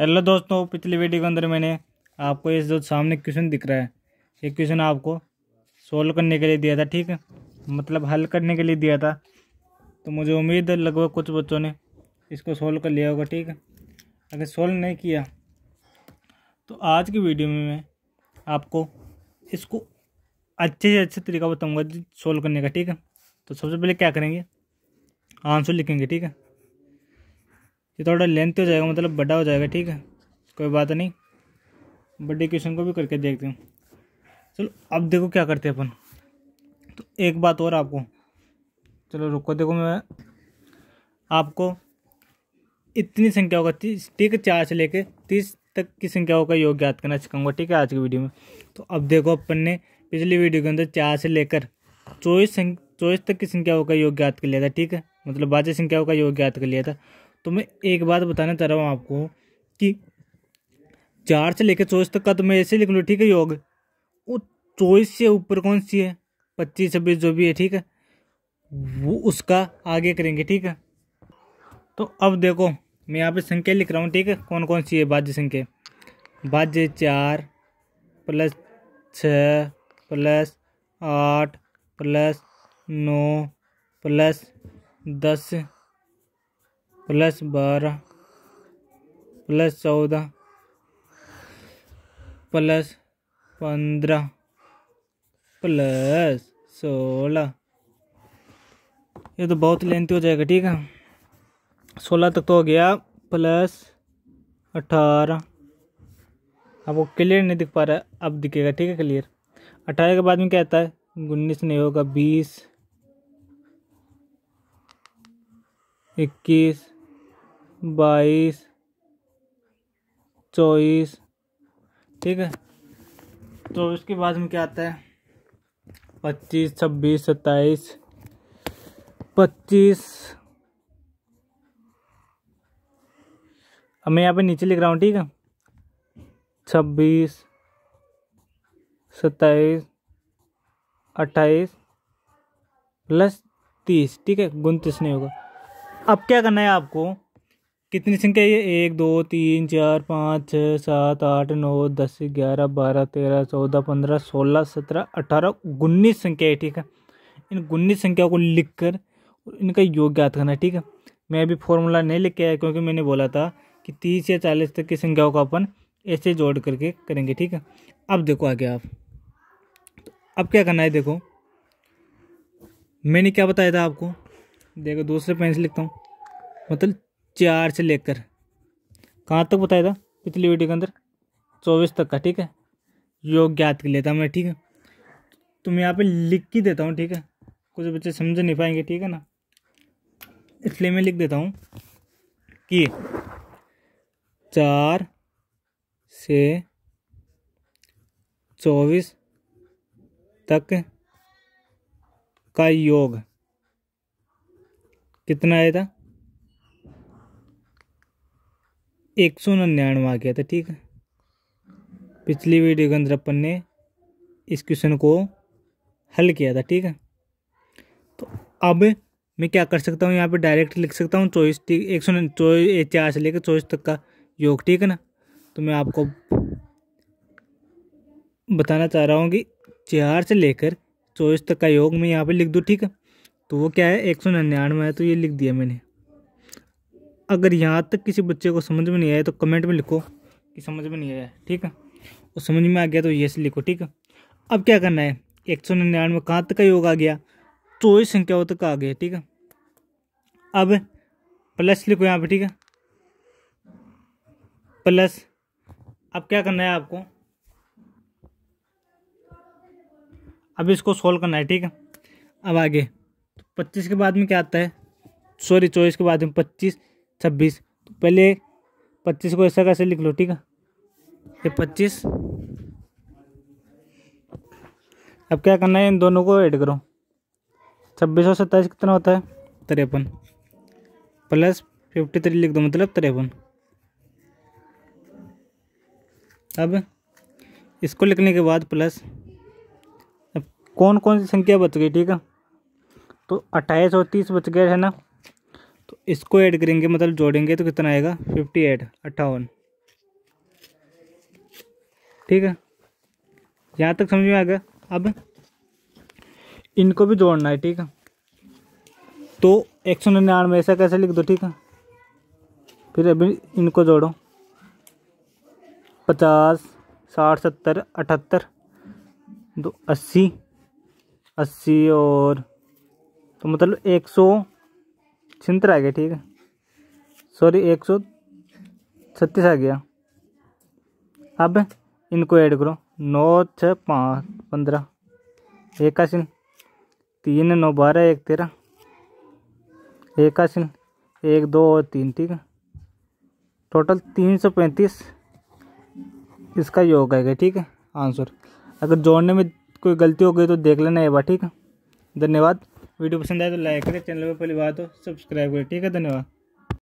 hello दोस्तों पिछली video के अंदर मैंने आपको ये जो सामने क्वेश्चन दिख रहा है ये क्वेश्चन आपको सोल्व करने के लिए दिया था ठीक है मतलब हल करने के लिए दिया था तो मुझे उम्मीद है लगभग कुछ बच्चों ने इसको सोल्व कर लिया होगा ठीक है अगर सोल्व नहीं किया तो आज की वीडियो में मैं आपको इसको अच्छे से अच्छे तरीका बताऊँगा सोल्व करने का ठीक है तो सबसे पहले क्या करेंगे आंसर लिखेंगे ठीक है ये थोड़ा लेंथ हो जाएगा मतलब बड़ा हो जाएगा ठीक है कोई बात नहीं बड़े क्वेश्चन को भी करके देखते हैं चलो अब देखो क्या करते हैं अपन तो एक बात और आपको चलो रुको देखो मैं आपको इतनी संख्याओं का तीस ठीक है चार से लेके तीस तक की संख्याओं का योग याद करना सिखाऊंगा ठीक है आज की वीडियो में तो अब देखो अपन ने पिछली वीडियो के अंदर चार से लेकर चौबीस चौबीस तक की संख्याओं का योग याद कर लिया था ठीक है मतलब बाजी संख्याओं का योग याद कर लिया था तो मैं एक बात बताना चाह रहा हूँ आपको कि चार से लेकर चौबीस तक का तो मैं ऐसे लिख लूँ ठीक है योग वो चौबीस से ऊपर कौन सी है पच्चीस छब्बीस जो भी है ठीक है वो उसका आगे करेंगे ठीक है तो अब देखो मैं यहाँ पे संख्या लिख रहा हूँ ठीक है कौन कौन सी है बाज्य संख्या बाज्य चार प्लस छ प्लस आठ प्लस नौ प्लस दस प्लस बारह प्लस चौदह प्लस पंद्रह प्लस सोलह ये तो बहुत लेंथी हो जाएगा ठीक है सोलह तक तो हो गया प्लस अठारह अब वो क्लियर नहीं दिख पा रहा है अब दिखेगा ठीक है क्लियर अठारह के बाद में क्या आता है उन्नीस नहीं होगा बीस इक्कीस बाईस चौबीस ठीक है तो उसके बाद में क्या आता है पच्चीस छब्बीस सत्ताईस पच्चीस अब मैं यहाँ पे नीचे लिख रहा हूँ ठीक है छब्बीस सत्ताईस अट्ठाईस प्लस तीस ठीक है उनतीस नहीं होगा अब क्या करना है आपको कितनी संख्या ये एक दो तीन चार पाँच छः सात आठ नौ दस ग्यारह बारह तेरह चौदह पंद्रह सोलह सत्रह अठारह उन्नीस संख्या है ठीक है इन उन्नीस संख्याओं को लिख कर इनका योग ज्ञात करना है ठीक है मैं अभी फॉर्मूला नहीं लिख के आया क्योंकि मैंने बोला था कि तीस या चालीस तक की संख्याओं का अपन ऐसे जोड़ करके करेंगे ठीक है अब देखो आगे आप तो अब क्या करना है देखो मैंने क्या बताया था आपको देखो दूसरे पेन से लिखता हूँ मतलब चार से लेकर कहाँ तक बताया था पिछली वीडियो के अंदर चौबीस तक का ठीक है योग ज्ञात कर लेता मैं ठीक है तो मैं यहाँ पे लिख ही देता हूँ ठीक है कुछ बच्चे समझ नहीं पाएंगे ठीक है ना इसलिए मैं लिख देता हूँ कि चार से चौबीस तक का योग कितना आया था एक सौ निन्यानवे आ गया था ठीक है पिछली वीडियो के अंदर अपन ने इस क्वेश्चन को हल किया था ठीक है तो अब मैं क्या कर सकता हूँ यहाँ पे डायरेक्ट लिख सकता हूँ चौबीस ठीक एक सौ चौबीस चार से लेकर चौबीस तक का योग ठीक है ना तो मैं आपको बताना चाह रहा हूँ कि चार से लेकर चौबीस तक का योग मैं यहाँ पे लिख दूँ ठीक है तो वो क्या है एक सौ निन्यानवे है तो ये लिख दिया मैंने अगर यहाँ तक किसी बच्चे को समझ में नहीं आया तो कमेंट में लिखो कि समझ में नहीं आया ठीक है और समझ में आ गया तो से लिखो ठीक है अब क्या करना है एक सौ निन्यानवे कहाँ तक का योग आ गया चौबीस संख्याओं तक आ गया ठीक है अब प्लस लिखो यहाँ पे ठीक है प्लस अब क्या करना है आपको अब इसको सोल्व करना है ठीक है अब आगे तो पच्चीस के बाद में क्या आता है सॉरी चौबीस के बाद में पच्चीस छब्बीस तो पहले पच्चीस को ऐसा कैसे लिख लो ठीक है ये पच्चीस अब क्या करना है इन दोनों को ऐड करो छब्बीस और सत्ताईस कितना होता है तिरपन प्लस फिफ्टी थ्री लिख दो मतलब तिरपन अब इसको लिखने के बाद प्लस अब कौन कौन सी संख्या बच गई ठीक है तो अट्ठाईस और तीस बच गए है ना तो इसको ऐड करेंगे मतलब जोड़ेंगे तो कितना आएगा फिफ्टी एट अट्ठावन ठीक है यहाँ तक समझ में आ गया अब इनको भी जोड़ना है ठीक है तो एक सौ निन्यानवे ऐसा कैसे लिख दो ठीक है फिर अभी इनको जोड़ो पचास साठ सत्तर अठहत्तर दो अस्सी अस्सी और तो मतलब एक सौ छिहत्तर आ गया ठीक है सॉरी एक सौ छत्तीस आ गया अब इनको ऐड करो नौ छः पाँच पंद्रह इक्यासी तीन नौ बारह एक तेरह इक्यासी एक दो और तीन ठीक है टोटल तीन सौ पैंतीस इसका योग आएगा ठीक है आंसर अगर जोड़ने में कोई गलती हो गई तो देख लेना ये बात ठीक है धन्यवाद वीडियो पसंद आए तो लाइक करें चैनल पर पहली बार तो सब्सक्राइब करें ठीक है धन्यवाद